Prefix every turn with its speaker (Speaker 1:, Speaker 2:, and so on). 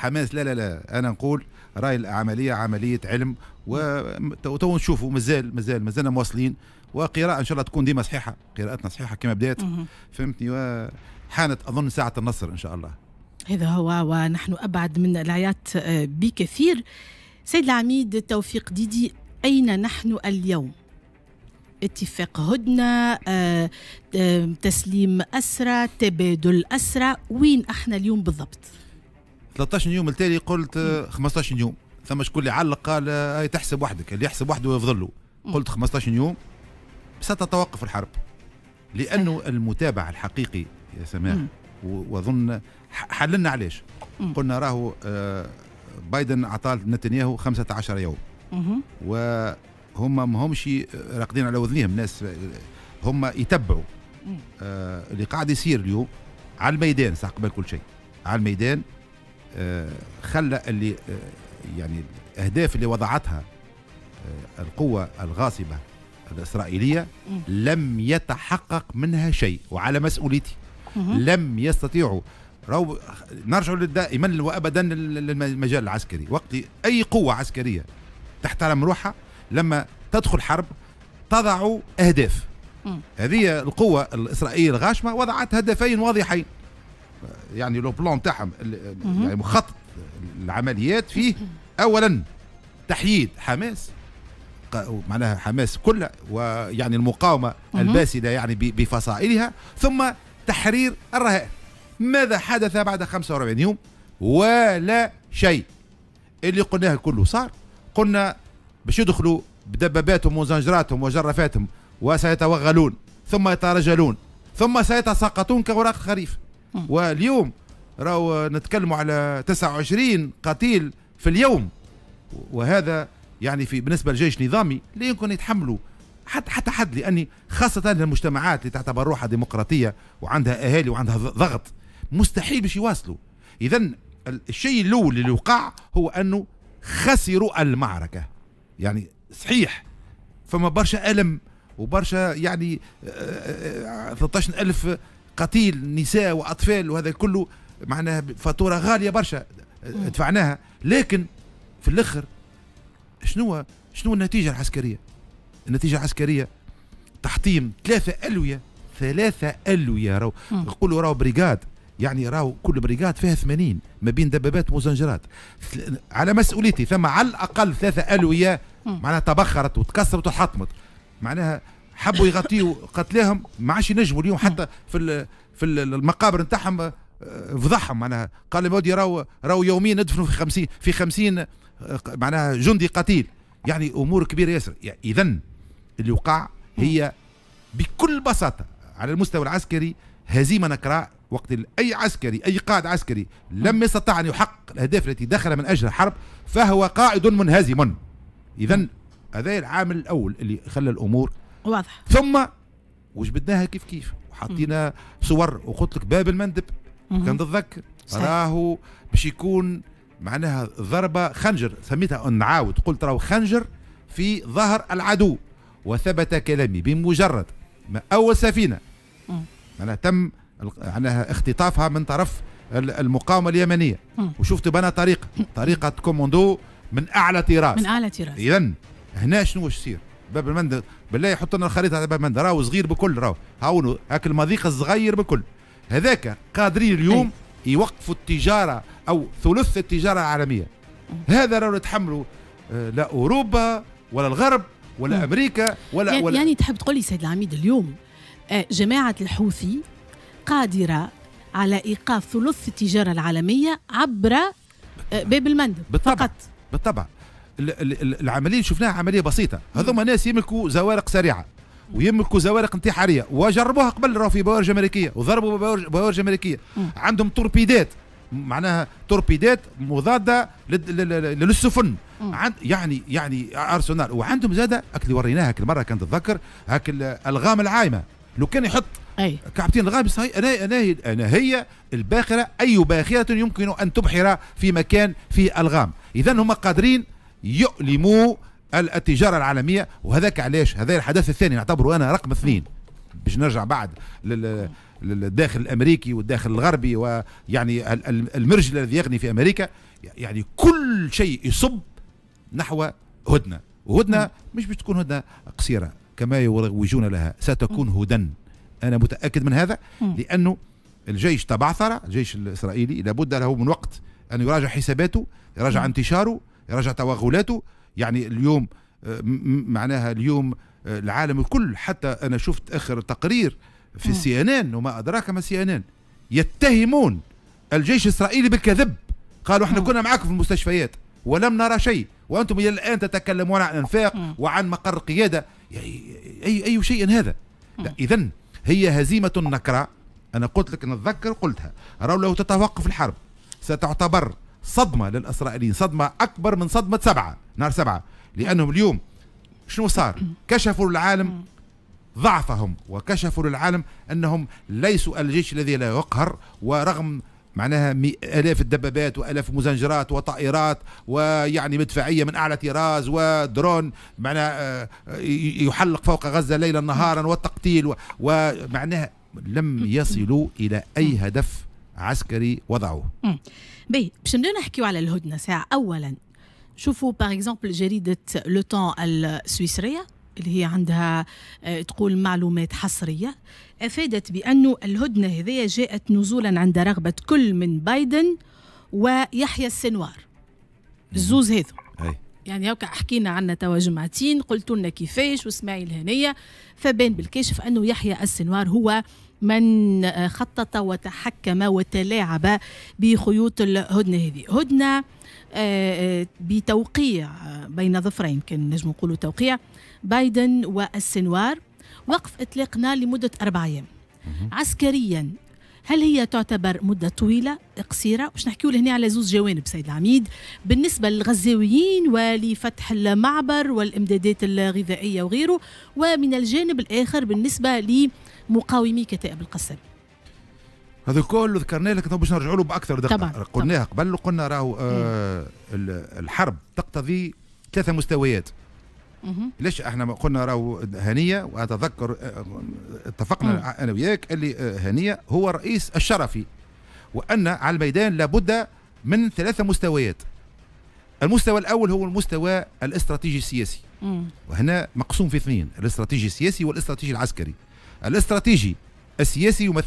Speaker 1: وحماس لا لا لا انا نقول راي العمليه عمليه علم وتو نشوفوا مازال مازال مازلنا مواصلين وقراءه ان شاء الله تكون ديما صحيحه قراءتنا صحيحه كما بدات فهمتني وحانت اظن ساعه النصر ان شاء الله
Speaker 2: هذا هو ونحن ابعد من العيات آه، بكثير سيد العميد توفيق ديدي اين نحن اليوم اتفاق هدنة آه، آه، تسليم أسرى تبادل أسرى وين احنا اليوم بالضبط
Speaker 1: 13 يوم التالي قلت 15 آه، يوم ثم شكون اللي علق قال آه، اي تحسب وحدك اللي يحسب وحده يفضل له قلت 15 يوم ستتوقف الحرب لانه المتابع الحقيقي يا سماح واظن حللنا علاش قلنا راهو آه، بايدن اعطى نتنياهو 15 يوم وهم ما همش راقدين على وذنيهم ناس هم يتبعوا اللي قاعد يصير اليوم على الميدان صح قبل كل شيء على الميدان آه، خلى اللي آه، يعني الاهداف اللي وضعتها آه، القوة الغاصبة الإسرائيلية لم يتحقق منها شيء وعلى مسؤوليتي لم يستطيعوا رو نرجع دائما وابدا للمجال العسكري وقت اي قوه عسكريه تحترم روحها لما تدخل حرب تضع اهداف هذه القوه الاسرائيليه الغاشمه وضعت هدفين واضحين يعني لو بلون تاعهم يعني مخطط العمليات فيه اولا تحييد حماس معناها حماس كلها ويعني المقاومه الباسله يعني بفصائلها ثم تحرير الرهائن ماذا حدث بعد 45 يوم ولا شيء اللي قلناه كله صار قلنا باش يدخلوا بدباباتهم وزنجراتهم وجرافاتهم وسيتوغلون ثم يترجلون ثم سيتساقطون كوراق الخريف واليوم راهو نتكلموا على 29 قتيل في اليوم وهذا يعني في بالنسبه للجيش النظامي لا يمكن يتحملوا حتى حتى حد لاني خاصه المجتمعات اللي تعتبر روحها ديمقراطيه وعندها اهالي وعندها ضغط مستحيل باش يواصلوا اذا الشيء الاول اللي وقع هو انه خسروا المعركه يعني صحيح فما برشا الم وبرشا يعني 13000 آه، آه، آه، قتيل نساء واطفال وهذا كله معناها فاتوره غاليه برشا دفعناها لكن في الاخر شنو شنو النتيجه العسكريه؟ النتيجه العسكريه تحطيم ثلاثه الويه ثلاثه الويه راهو نقولوا راهو بريغاد يعني راهو كل بريغاد فيها 80 ما بين دبابات ومزنجرات على مسؤوليتي ثم على الاقل ثلاثه الويه معناها تبخرت وتكسرت وتحطمت معناها حبوا يغطيوا قتلاهم ما عادش ينجموا اليوم حتى في في المقابر نتاعهم آه، فضحهم معناها قال يا راهو راهو يوميا ندفنوا في 50 في 50 آه، معناها جندي قتيل يعني امور كبيره ياسر يعني اذا اللي وقع هي بكل بساطه على المستوى العسكري هزيمه نكراء وقت اي عسكري اي قائد عسكري لم يستطع ان يحقق الاهداف التي دخل من اجلها الحرب فهو قائد منهزم اذا هذا العامل الاول اللي خلى الامور واضح ثم وجبدناها كيف كيف وحطينا صور وقلت لك باب المندب كان تتذكر راهو باش يكون معناها ضربه خنجر سميتها نعاود قلت راهو خنجر في ظهر العدو وثبت كلامي بمجرد ما اول سفينه معناها تم معناها اختطافها من طرف المقاومه اليمنيه وشفت بنا طريقه طريقه كوموندو من اعلى طراز من اعلى طراز اذا هنا شنو يصير باب المندب بالله يحط لنا الخريطه على باب المندب راهو صغير بكل راهو هاونوا هاك المضيق الصغير بكل هذاك قادرين اليوم يوقفوا التجاره او ثلث التجاره العالميه هذا راهو يتحملوا آه، لا اوروبا ولا الغرب ولا م. امريكا ولا يعني, ولا يعني
Speaker 2: تحب تقول لي سيد العميد اليوم آه، جماعه الحوثي قادره على ايقاف ثلث التجاره العالميه عبر
Speaker 1: آه، باب المندب بالطبع فقط بالطبع العمليه اللي شفناها عمليه بسيطه هذوما ناس يملكوا زوارق سريعه ويملكوا زوارق انتحاريه وجربوها قبل راهو في بوارج امريكيه وضربوا بوارج امريكيه عندهم توربيدات معناها توربيدات مضاده للسفن عند يعني يعني ارسنال وعندهم زاده اللي وريناها هاك المره كنت اتذكر هاك الغام العايمه لو كان يحط أي. كابتن الغام أنا, أنا, أنا هي الباخره اي باخره يمكن ان تبحر في مكان فيه الغام اذا هم قادرين يؤلموا التجاره العالميه وهذاك علاش هذا الحدث الثاني نعتبره انا رقم اثنين باش نرجع بعد للداخل الامريكي والداخل الغربي ويعني المرجل الذي يغني في امريكا يعني كل شيء يصب نحو هدنه وهدنه مش باش تكون هدنه قصيره كما يروجون لها ستكون هدى انا متاكد من هذا لانه الجيش تبعثر الجيش الاسرائيلي لابد له من وقت ان يراجع حساباته يراجع انتشاره رجع توغلاته يعني اليوم آه، معناها اليوم آه، العالم الكل حتى انا شفت اخر تقرير في سي ان ان وما ادراك ما سي ان ان يتهمون الجيش الاسرائيلي بالكذب قالوا احنا كنا معاكم في المستشفيات ولم نرى شيء وانتم الى الان تتكلمون عن انفاق وعن مقر قياده اي اي شيء هذا اذا هي هزيمه نكره انا قلت لك نتذكر قلتها راه لو تتوقف الحرب ستعتبر صدمة للإسرائيليين صدمة أكبر من صدمة سبعة نار سبعة لأنهم اليوم شنو صار كشفوا للعالم ضعفهم وكشفوا للعالم أنهم ليسوا الجيش الذي لا يقهر ورغم معناها آلاف الدبابات وآلاف المزنجرات وطائرات ويعني مدفعية من أعلى طراز ودرون معناها آه، يحلق فوق غزة ليلا نهارا والتقتيل ومعناها لم يصلوا إلى أي هدف عسكري وضعوه
Speaker 2: باهي باش نبداو نحكيو على الهدنه ساعه اولا شوفوا باغ اكزومبل جريده لو طون السويسريه اللي هي عندها آه، تقول معلومات حصريه افادت بانه الهدنه هذه جاءت نزولا عند رغبه كل من بايدن ويحيى السنوار الزوز هذو يعني هكا حكينا عنا توا جمعتين قلت لنا كيفاش واسماعيل هنيه فبان بالكشف انه يحيى السنوار هو من آه، خطط وتحكم وتلاعب بخيوط الهدنة هذه هدنة آه، آه، بتوقيع بين ظفرين كان نجم نقولوا توقيع بايدن والسنوار وقف إطلاق نار لمدة أربع أيام عسكريا هل هي تعتبر مدة طويلة قصيرة باش نحكيوا لهنا على زوز جوانب سيد العميد بالنسبة للغزاويين ولفتح المعبر والإمدادات الغذائية وغيره ومن الجانب الآخر بالنسبة مقاومي كتائب القسام
Speaker 1: هذا كله ذكرناه لك باش نرجعوا له باكثر دقه طبعا قلناها قبل قلنا راهو آه الحرب تقتضي ثلاثه مستويات ليش احنا قلنا راهو هنيه واتذكر آه، اتفقنا انا وياك اللي آه، هنيه هو الرئيس الشرفي وان على الميدان لابد من ثلاثه مستويات المستوى الاول هو المستوى الاستراتيجي السياسي وهنا مقسوم في اثنين الاستراتيجي السياسي والاستراتيجي العسكري الاستراتيجي السياسي يمثل